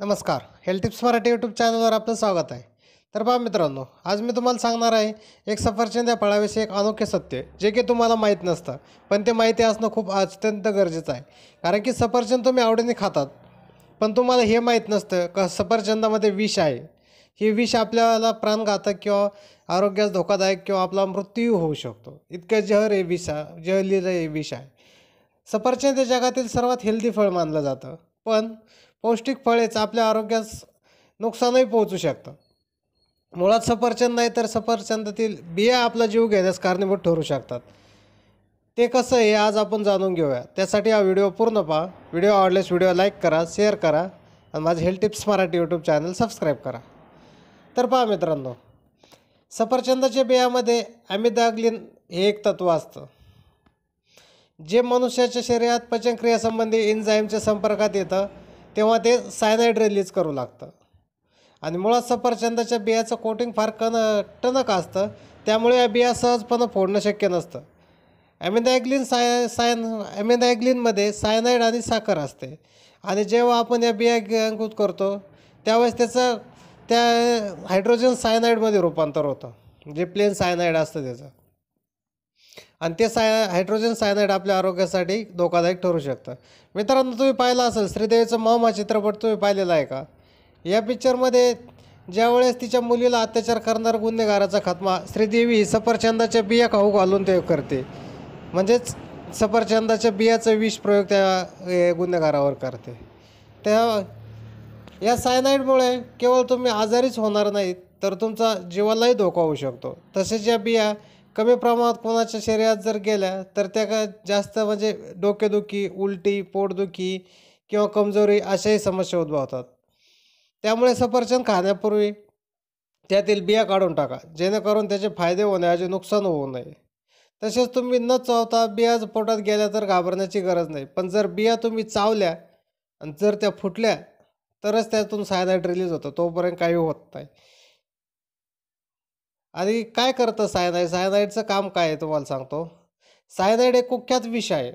नमस्कार health tips Marathi YouTube चॅनलवर आपलं स्वागत आहे तर बा मित्रांनो आज मी तुम्हाला सांगणार आहे एक सफरचंद या फळाविषयी एक अनोखे सत्य जे की तुम्हाला माहीत नसतं पण ते माहिती असणं खूप अत्यंत गरजेचं आहे कारण की सफरचंद तुम्ही आवडीने खातात पण तुम्हाला हे माहीत नसतं क सफरचंदामध्ये विष आहे हे विष आपल्याला प्राणघातक किंवा आरोग्यास धोकादायक किंवा आपला मृत्यू होऊ शकतो इतकं जहर हे विष जहरलेलं हे विष आहे सफरचंद हे जगातील सर्वात हेल्दी फळ मानलं जातं पण पौष्टिक फळेच आपल्या आरोग्यास नुकसानही पोहोचू शकतं मुळात सफरचंद नाही तर सफरचंदातील बिया आपला जीव घेण्यास कारणीभूत ठरू शकतात ते कसं आहे आज आपण जाणून घेऊया त्यासाठी हा व्हिडिओ पूर्ण पहा व्हिडिओ आवडल्यास व्हिडिओ लाईक करा शेअर करा आणि माझे health tips Marathi YouTube channel subscribe करा तर पहा मित्रांनो सफरचंदाच्या बियामध्ये अमिदाग्लिन हे एक तत्व असतं जे मनुष्याच्या शरीरात पचनक्रियासंबंधी इन्झाईमच्या संपर्कात येतं तेव्हा ते सायनाईड रिलीज करू लागतं आणि मुळात सफरचंदाच्या बियाचं कोटिंग फार कन टनक असतं त्यामुळे या बिया सहजपणे फोडणं शक्य नसतं ॲमेदायग्लिन साय सायन ॲमेदायग्लिनमध्ये सायनाईड आणि साखर असते आणि जेव्हा आपण या बिया अंकुत करतो त्यावेळेस त्याचं त्या हायड्रोजन सायनाईडमध्ये रूपांतर होतं जे प्लेन सायनाईड असतं त्याचं आणि ते साय हायड्रोजन सायनाईड आपल्या आरोग्यासाठी धोकादायक ठरू शकतं मित्रांनो तुम्ही पाहिलं असेल श्रीदेवीचं मामा चित्रपट तुम्ही पाहिलेला आहे का या पिक्चरमध्ये ज्यावेळेस तिच्या मुलीला अत्याचार करणारा गुन्हेगाराचा खात्मा श्रीदेवी सफरचंदाच्या बिया खाऊ घालून ते करते म्हणजेच सफरचंदाच्या बियाचा विष प्रयोग त्या गुन्हेगारावर करते त्या या सायनाईडमुळे केवळ तुम्ही आजारीच होणार नाहीत तर तुमचा जीवालाही धोका होऊ शकतो तसेच या बिया कमी प्रमाणात कोणाच्या शरीरात जर गेल्या तर त्या का जास्त म्हणजे डोकेदुखी उलटी पोटदुखी किंवा कमजोरी अशाही समस्या उद्भवतात त्यामुळे सफरचंद खाण्यापूर्वी त्यातील बिया काढून टाका जेणेकरून त्याचे फायदे होण्याऐवजी नुकसान होऊ नये तसेच तुम्ही न चावता बिया पोटात गेल्या तर घाबरण्याची गरज नाही पण जर बिया तुम्ही चावल्या आणि जर त्या फुटल्या तरच त्यातून सायनाईट रिलीज होतं तोपर्यंत काही होत नाही आणि काय करतं सायनाईड सायनाईडचं काम काय आहे तुम्हाला सांगतो सायनाईड एक कुख्यात विष आहे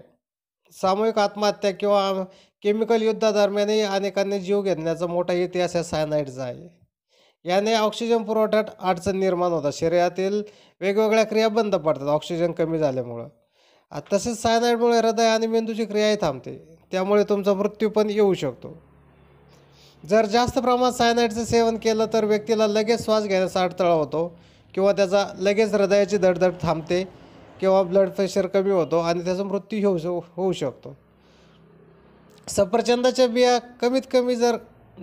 सामूहिक आत्महत्या किंवा केमिकल युद्धादरम्यानही अनेकांनी जीव घेतण्याचा मोठा इतिहास आहे सायनाईडचा आहे याने ऑक्सिजन पुरवठ्यात अडचण निर्माण होतात शरीरातील वेगवेगळ्या क्रिया बंद पडतात ऑक्सिजन कमी झाल्यामुळं तसेच सायनाईडमुळे हृदय आणि मेंदूची क्रियाही थांबते त्यामुळे तुमचा मृत्यू पण येऊ शकतो जर जास्त प्रमाणात सायनाईडचं सेवन केलं तर व्यक्तीला लगेच श्वास घेण्याचा अडथळा होतो किंवा त्याचा लगेच हृदयाची धडधड थांबते किंवा ब्लड प्रेशर कमी होतो आणि त्याचा मृत्यू होऊ होऊ शकतो सफरचंदाच्या बिया कमीत कमी जर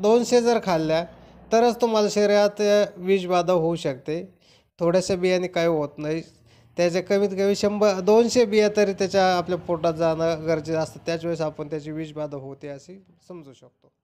दोनशे जर खाल्ल्या तरच तुम्हाला शरीरात विषबाधा होऊ शकते थोड्याशा बियाने काही होत नाही त्याच्या कमीत कमी शंभर दोनशे बिया तरी त्याच्या आपल्या पोटात जाणं गरजेचं असतं त्याच वेळेस आपण त्याची विषबाधा होते असे समजू शकतो